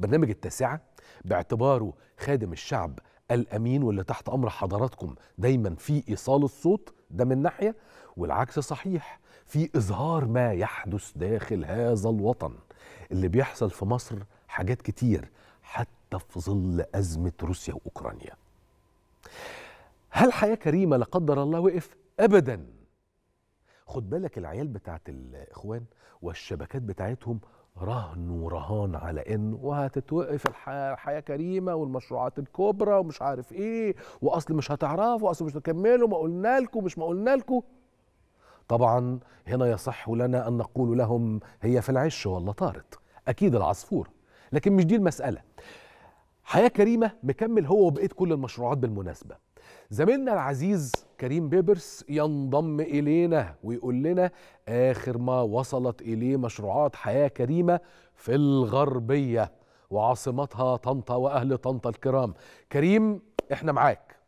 برنامج التاسعة باعتباره خادم الشعب الأمين واللي تحت أمر حضراتكم دايما في إيصال الصوت ده من ناحية والعكس صحيح في إظهار ما يحدث داخل هذا الوطن اللي بيحصل في مصر حاجات كتير حتى في ظل أزمة روسيا وأوكرانيا هل حياة كريمة لا قدر الله وقف؟ أبدا خد بالك العيال بتاعت الإخوان والشبكات بتاعتهم رهن ورهان على ان وهتتوقف الحياه كريمه والمشروعات الكبرى ومش عارف ايه واصل مش هتعرفوا واصل مش هتكملوا ما قلنا لكم مش ما قلنا لكم طبعا هنا يصح لنا ان نقول لهم هي في العش ولا طارت اكيد العصفور لكن مش دي المساله حياه كريمه مكمل هو وبقيه كل المشروعات بالمناسبه زميلنا العزيز كريم بيبرس ينضم إلينا ويقول لنا آخر ما وصلت إليه مشروعات حياة كريمة في الغربية وعاصمتها طنطا وأهل طنطا الكرام كريم إحنا معاك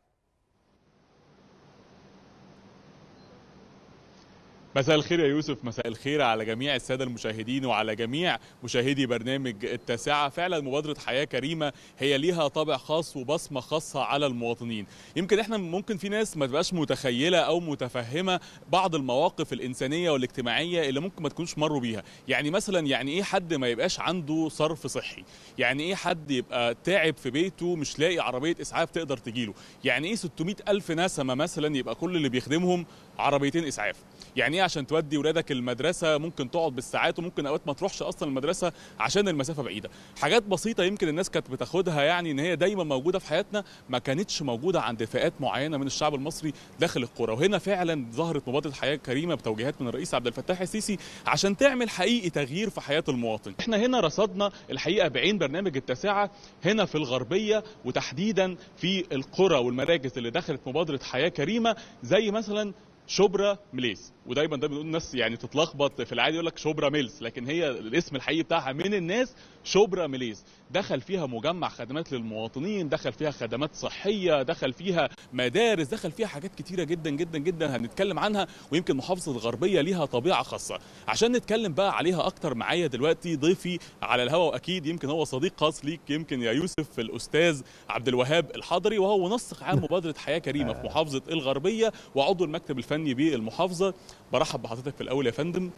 مساء الخير يا يوسف مساء الخير على جميع السادة المشاهدين وعلى جميع مشاهدي برنامج التاسعة فعلا مبادرة حياة كريمة هي ليها طابع خاص وبصمة خاصة على المواطنين يمكن احنا ممكن في ناس ما تبقاش متخيلة أو متفهمة بعض المواقف الإنسانية والاجتماعية اللي ممكن ما تكونش مروا بيها يعني مثلا يعني إيه حد ما يبقاش عنده صرف صحي يعني إيه حد يبقى تعب في بيته مش لاقي عربية إسعاف تقدر تجيله يعني إيه 600 ألف نسمة مثلا يبقى كل اللي بيخدمهم عربيتين اسعاف يعني ايه عشان تودي ولادك المدرسه ممكن تقعد بالساعات وممكن اوقات ما تروحش اصلا المدرسه عشان المسافه بعيده حاجات بسيطه يمكن الناس كانت بتاخدها يعني ان هي دايما موجوده في حياتنا ما كانتش موجوده عند فئات معينه من الشعب المصري داخل القرى وهنا فعلا ظهرت مبادره حياه كريمه بتوجيهات من الرئيس عبد الفتاح السيسي عشان تعمل حقيقي تغيير في حياه المواطن احنا هنا رصدنا الحقيقه بعين برنامج التاسعه هنا في الغربيه وتحديدا في القرى والمراكز اللي دخلت مبادره حياه كريمه زي مثلا شبرا مليز ودايما ده بنقول الناس يعني تتلخبط في العادي يقول لك شبرا ميلز لكن هي الاسم الحقيقي بتاعها من الناس شبرا مليز دخل فيها مجمع خدمات للمواطنين دخل فيها خدمات صحيه دخل فيها مدارس دخل فيها حاجات كتيره جدا جدا جدا هنتكلم عنها ويمكن محافظه الغربيه ليها طبيعه خاصه عشان نتكلم بقى عليها اكتر معايا دلوقتي ضيفي على الهواء واكيد يمكن هو صديق خاص ليك يمكن يا يوسف الاستاذ عبد الوهاب الحضري وهو منسق عام مبادره حياه كريمه في آه. محافظه الغربيه وعضو المكتب الفني الفني بالمحافظه برحب بحضرتك في الاول يا فندم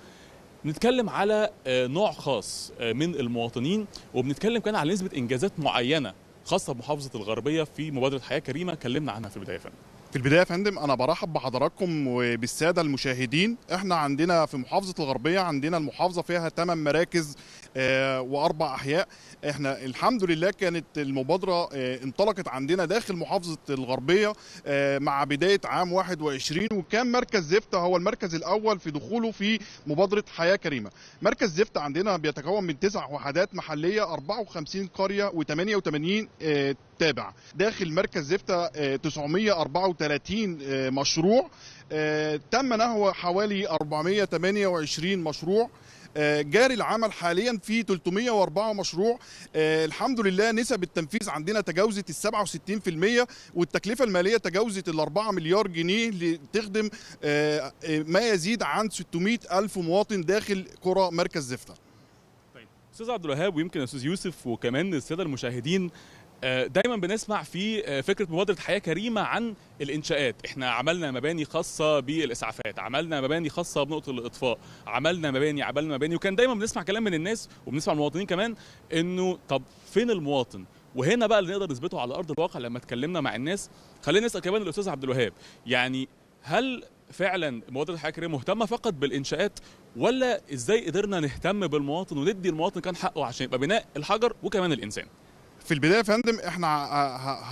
نتكلم على آه، نوع خاص آه، من المواطنين وبنتكلم كمان على نسبه انجازات معينه خاصه بمحافظه الغربيه في مبادره حياه كريمه كلمنا عنها في البدايه يا فندم في البدايه يا فندم انا برحب بحضراتكم وبالساده المشاهدين احنا عندنا في محافظه الغربيه عندنا المحافظه فيها 8 مراكز آه، واربع احياء احنا الحمد لله كانت المبادره آه، انطلقت عندنا داخل محافظه الغربيه آه، مع بدايه عام 21 وكان مركز زفت هو المركز الاول في دخوله في مبادره حياه كريمه مركز زفت عندنا بيتكون من تسع وحدات محليه 54 قريه و88 تابع داخل مركز زفتة 934 مشروع تم نهو حوالي 428 مشروع آه، جاري العمل حاليا في 304 مشروع آه، الحمد لله نسب التنفيذ عندنا تجاوزت ال 67% والتكلفه الماليه تجاوزت ال 4 مليار جنيه لتخدم آه، ما يزيد عن 600 ألف مواطن داخل قرى مركز زفته. طيب، استاذ عبد الوهاب ويمكن استاذ يوسف وكمان الساده المشاهدين آه، دايما بنسمع في آه، فكره مبادره حياه كريمه عن الانشاءات احنا عملنا مباني خاصه بالاسعافات عملنا مباني خاصه بنقطه الاطفاء عملنا مباني عملنا مباني وكان دايما بنسمع كلام من الناس وبنسمع المواطنين كمان انه طب فين المواطن وهنا بقى اللي نقدر نثبته على ارض الواقع لما اتكلمنا مع الناس خلينا نسال كمان الاستاذ عبد الوهاب يعني هل فعلا مبادره حياه كريمه مهتمه فقط بالانشاءات ولا ازاي قدرنا نهتم بالمواطن وندي المواطن كان حقه عشان يبقى بناء الحجر وكمان الانسان في البدايه يا فندم احنا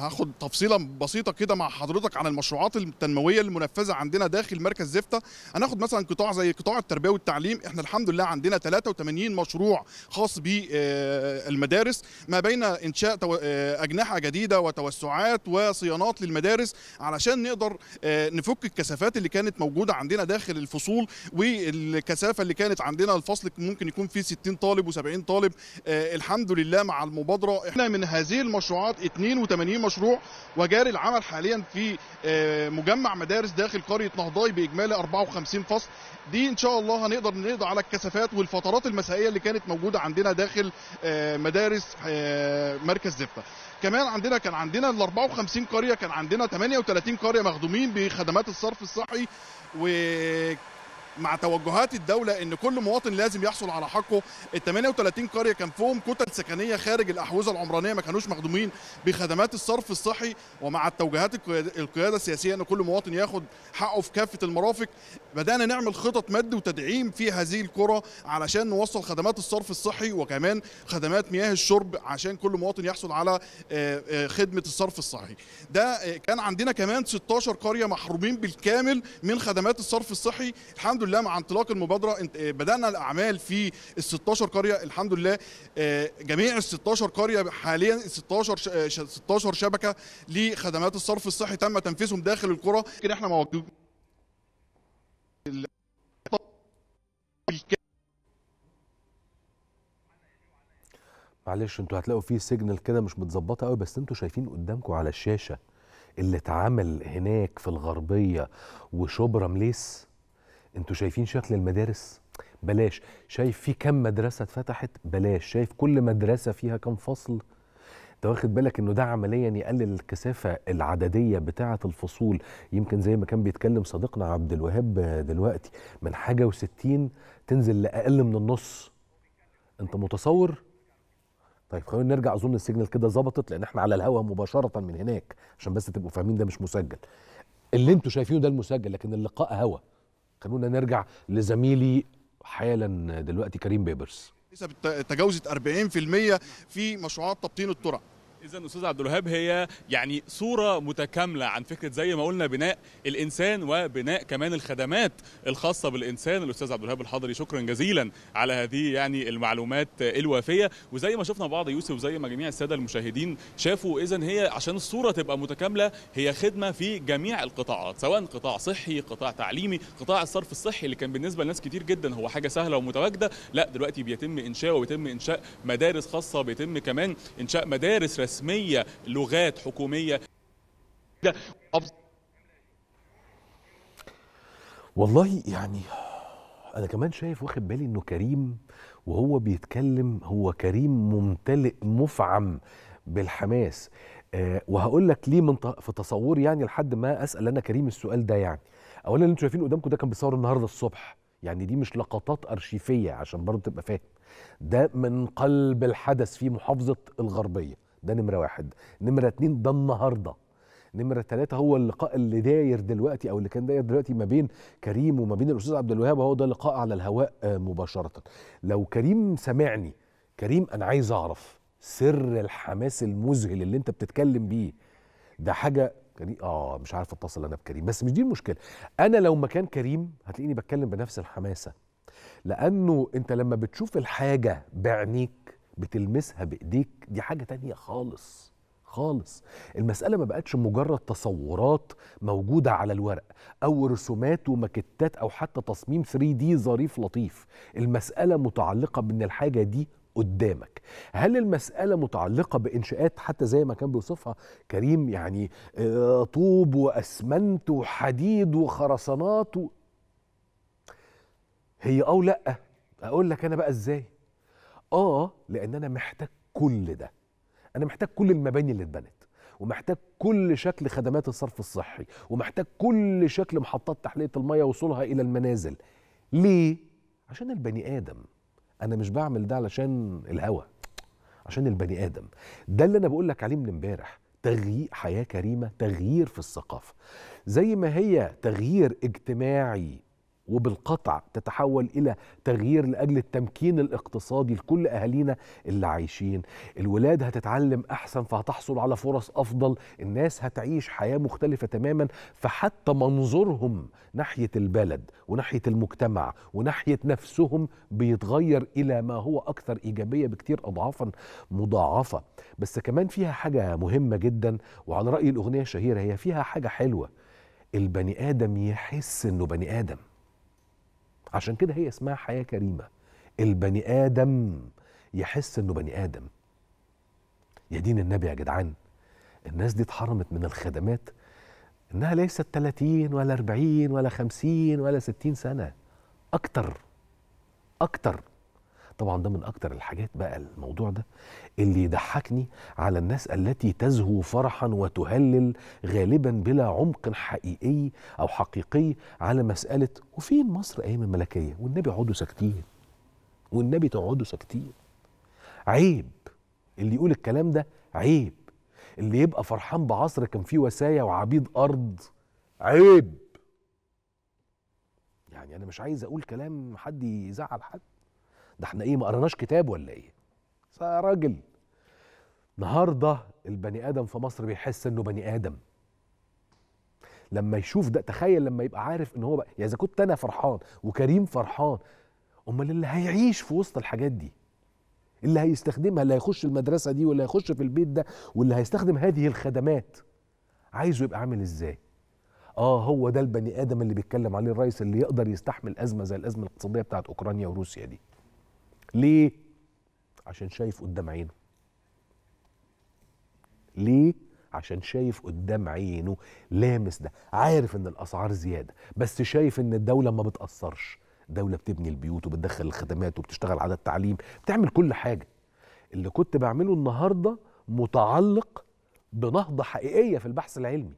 هاخد تفصيله بسيطه كده مع حضرتك عن المشروعات التنمويه المنفذه عندنا داخل مركز زفته هناخد مثلا قطاع زي قطاع التربيه والتعليم احنا الحمد لله عندنا 83 مشروع خاص بالمدارس آه، ما بين انشاء آه، اجنحه جديده وتوسعات وصيانات للمدارس علشان نقدر آه، نفك الكثافات اللي كانت موجوده عندنا داخل الفصول والكثافه اللي كانت عندنا الفصل ممكن يكون فيه 60 طالب و70 طالب الحمد لله مع المبادره احنا من من هذه المشروعات 82 مشروع وجاري العمل حاليا في آه، مجمع مدارس داخل قرية نهضاي بإجمالي 54 فصل دي ان شاء الله هنقدر نقضي على الكثافات والفترات المسائيه اللي كانت موجوده عندنا داخل آه، مدارس آه، مركز زفه كمان عندنا كان عندنا ال 54 قريه كان عندنا 38 قريه مخدومين بخدمات الصرف الصحي و مع توجهات الدوله ان كل مواطن لازم يحصل على حقه ال 38 قريه كان فيهم كتل سكنيه خارج الاحوزه العمرانيه ما كانوش مخدومين بخدمات الصرف الصحي ومع التوجيهات القياده السياسيه ان كل مواطن ياخد حقه في كافه المرافق بدانا نعمل خطط مد وتدعيم في هذه القرى علشان نوصل خدمات الصرف الصحي وكمان خدمات مياه الشرب عشان كل مواطن يحصل على آه، آه، خدمه الصرف الصحي ده آه، كان عندنا كمان 16 قريه محرومين بالكامل من خدمات الصرف الصحي الحمد الحمد لله مع انطلاق المبادره آه، بدانا الاعمال في ال 16 قريه الحمد لله آه، جميع ال 16 قريه حاليا 16 16 آه، شبكه لخدمات الصرف الصحي تم تنفيذهم داخل القرى يمكن احنا موجودين معلش انتوا هتلاقوا فيه سيجنال كده مش متظبطه قوي بس انتوا شايفين قدامكم على الشاشه اللي اتعمل هناك في الغربيه وشبرا مليس انتوا شايفين شكل المدارس بلاش شايف في كم مدرسه اتفتحت بلاش شايف كل مدرسه فيها كم فصل انت واخد بالك انه ده عمليا يقلل الكثافه العدديه بتاعه الفصول يمكن زي ما كان بيتكلم صديقنا عبد الوهاب دلوقتي من حاجه و60 تنزل لاقل من النص انت متصور طيب خلينا نرجع اظن السيجنال كده ظبطت لان احنا على الهواء مباشره من هناك عشان بس تبقوا فاهمين ده مش مسجل اللي انتوا شايفينه ده المسجل لكن اللقاء هوا خلونا نرجع لزميلي حالا دلوقتي كريم بيبرس نسب تجاوزت 40% في مشروعات تبطين الطرق اذا استاذ عبد الوهاب هي يعني صوره متكامله عن فكره زي ما قلنا بناء الانسان وبناء كمان الخدمات الخاصه بالانسان الاستاذ عبد الوهاب الحضري شكرا جزيلا على هذه يعني المعلومات الوافيه وزي ما شفنا بعض يوسف وزي ما جميع الساده المشاهدين شافوا اذا هي عشان الصوره تبقى متكامله هي خدمه في جميع القطاعات سواء قطاع صحي قطاع تعليمي قطاع الصرف الصحي اللي كان بالنسبه لناس كتير جدا هو حاجه سهله ومتواجده لا دلوقتي بيتم انشاء وبيتم انشاء مدارس خاصه بيتم كمان انشاء مدارس رسمية لغات حكومية والله يعني انا كمان شايف واخد بالي انه كريم وهو بيتكلم هو كريم ممتلئ مفعم بالحماس أه وهقول لك ليه من في تصوري يعني لحد ما اسال انا كريم السؤال ده يعني اولا اللي انتوا شايفينه قدامكم ده كان بيصور النهارده الصبح يعني دي مش لقطات ارشيفيه عشان برضه تبقى فاهم ده من قلب الحدث في محافظه الغربيه ده نمره واحد نمره اتنين ده النهارده نمرة ثلاثة هو اللقاء اللي داير دلوقتي أو اللي كان داير دلوقتي ما بين كريم وما بين الأستاذ عبد الوهاب هو ده لقاء على الهواء آه، مباشرة لو كريم سمعني كريم أنا عايز أعرف سر الحماس المذهل اللي أنت بتتكلم بيه ده حاجة كريم آه مش عارف أتصل أنا بكريم بس مش دي المشكلة أنا لو مكان كريم هتلاقيني بتكلم بنفس الحماسة لأنه أنت لما بتشوف الحاجة بعينيك بتلمسها بايديك دي حاجه تانية خالص خالص المساله ما بقتش مجرد تصورات موجوده على الورق او رسومات وماكتات او حتى تصميم 3 دي ظريف لطيف المساله متعلقه بان الحاجه دي قدامك هل المسألة متعلقة بإنشاءات حتى زي ما كان بيوصفها كريم يعني آه، طوب وأسمنت وحديد وخرسانات و... هي أو لأ أقول لك أنا بقى إزاي اه لان انا محتاج كل ده انا محتاج كل المباني اللي اتبنت ومحتاج كل شكل خدمات الصرف الصحي ومحتاج كل شكل محطات تحليه الميه وصولها الى المنازل ليه عشان البني ادم انا مش بعمل ده علشان الهوى عشان البني ادم ده اللي انا بقول لك عليه من امبارح تغيير حياه كريمه تغيير في الثقافه زي ما هي تغيير اجتماعي وبالقطع تتحول إلى تغيير لأجل التمكين الاقتصادي لكل أهالينا اللي عايشين الولاد هتتعلم أحسن فهتحصل على فرص أفضل الناس هتعيش حياة مختلفة تماما فحتى منظورهم ناحية البلد وناحية المجتمع وناحية نفسهم بيتغير إلى ما هو أكثر إيجابية بكتير أضعافا مضاعفة بس كمان فيها حاجة مهمة جدا وعلى رأي الأغنية الشهيرة هي فيها حاجة حلوة البني آدم يحس إنه بني آدم عشان كده هي اسمها حياه كريمه البني ادم يحس انه بني ادم يا دين النبي يا جدعان الناس دي اتحرمت من الخدمات انها ليست 30 ولا 40 ولا 50 ولا 60 سنه اكتر اكتر طبعا ده من اكتر الحاجات بقى الموضوع ده اللي يضحكني على الناس التي تزهو فرحا وتهلل غالبا بلا عمق حقيقي او حقيقي على مساله وفين مصر ايام الملكيه والنبي اقعدوا ساكتين والنبي تقعدوا ساكتين عيب اللي يقول الكلام ده عيب اللي يبقى فرحان بعصر كان فيه وسايا وعبيد ارض عيب يعني انا مش عايز اقول كلام حد يزعل حد ده احنا ايه ما قرناش كتاب ولا ايه يا راجل النهارده البني ادم في مصر بيحس انه بني ادم لما يشوف ده تخيل لما يبقى عارف ان هو بقى يعني اذا كنت انا فرحان وكريم فرحان امال اللي هيعيش في وسط الحاجات دي اللي هيستخدمها اللي هيخش المدرسه دي واللي هيخش في البيت ده واللي هيستخدم هذه الخدمات عايزه يبقى عامل ازاي اه هو ده البني ادم اللي بيتكلم عليه الرئيس اللي يقدر يستحمل ازمه زي الازمه الاقتصاديه بتاعت اوكرانيا وروسيا دي ليه؟ عشان شايف قدام عينه ليه؟ عشان شايف قدام عينه لامس ده عارف ان الاسعار زياده بس شايف ان الدوله ما بتاثرش الدوله بتبني البيوت وبتدخل الخدمات وبتشتغل على التعليم بتعمل كل حاجه اللي كنت بعمله النهارده متعلق بنهضه حقيقيه في البحث العلمي